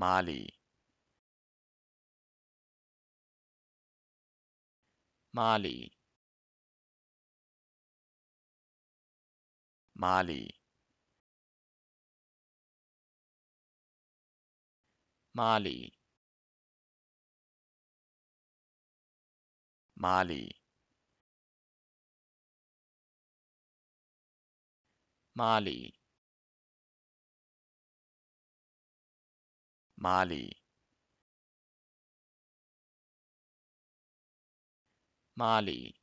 Mali Mali Mali Mali Mali Mali 马里，马里。